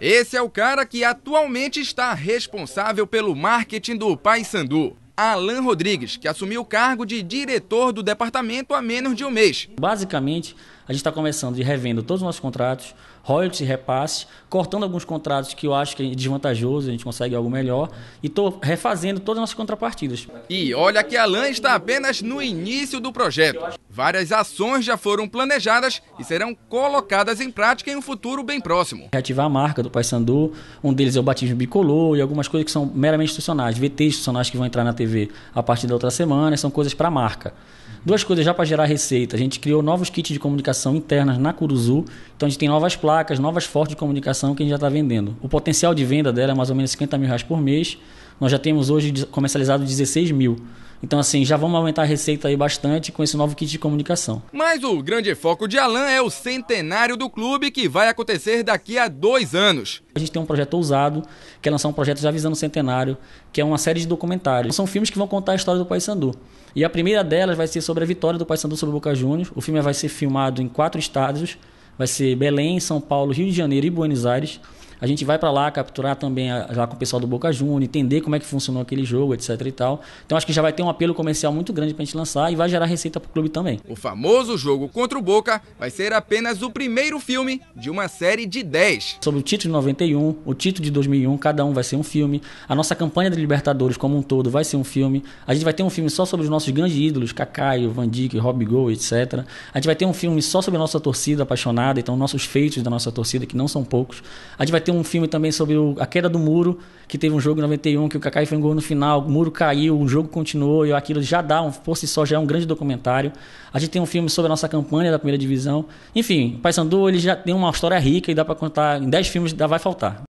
Esse é o cara que atualmente está responsável pelo marketing do Pai Sandu, Alan Rodrigues, que assumiu o cargo de diretor do departamento há menos de um mês. Basicamente, a gente está começando e revendo todos os nossos contratos, royalties e repasse, cortando alguns contratos que eu acho que é desvantajoso, a gente consegue algo melhor, e estou refazendo todas as nossas contrapartidas. E olha que a Alan está apenas no início do projeto. Várias ações já foram planejadas e serão colocadas em prática em um futuro bem próximo. Reativar a marca do Paysandu, um deles é o batismo bicolor e algumas coisas que são meramente institucionais, VTs institucionais que vão entrar na TV a partir da outra semana, são coisas para a marca. Duas coisas já para gerar receita. A gente criou novos kits de comunicação internas na Curuzu. Então a gente tem novas placas, novas fortes de comunicação que a gente já está vendendo. O potencial de venda dela é mais ou menos 50 mil reais por mês. Nós já temos hoje comercializado 16 mil. Então, assim, já vamos aumentar a receita aí bastante com esse novo kit de comunicação. Mas o grande foco de Alain é o centenário do clube que vai acontecer daqui a dois anos. A gente tem um projeto ousado, que é lançar um projeto já visando o centenário, que é uma série de documentários. São filmes que vão contar a história do Paysandu. E a primeira delas vai ser sobre a vitória do Paysandu sobre o Boca Juniors. O filme vai ser filmado em quatro estados. Vai ser Belém, São Paulo, Rio de Janeiro e Buenos Aires. A gente vai para lá capturar também já lá com o pessoal do Boca Juniors, entender como é que funcionou aquele jogo, etc e tal. Então acho que já vai ter um apelo comercial muito grande para a gente lançar e vai gerar receita para o clube também. O famoso jogo contra o Boca vai ser apenas o primeiro filme de uma série de 10. Sobre o título de 91, o título de 2001, cada um vai ser um filme. A nossa campanha de Libertadores como um todo vai ser um filme. A gente vai ter um filme só sobre os nossos grandes ídolos, Cacaio, Van Dijk, Rob Gol, etc. A gente vai ter um filme só sobre a nossa torcida apaixonada, então nossos feitos da nossa torcida, que não são poucos. A gente vai ter um filme também sobre o, a queda do muro, que teve um jogo em 91 que o Kaká foi um gol no final, o muro caiu, o jogo continuou e aquilo já dá, um, por si só, já é um grande documentário. A gente tem um filme sobre a nossa campanha da primeira divisão. Enfim, Paysandu ele já tem uma história rica e dá para contar, em 10 filmes dá, vai faltar.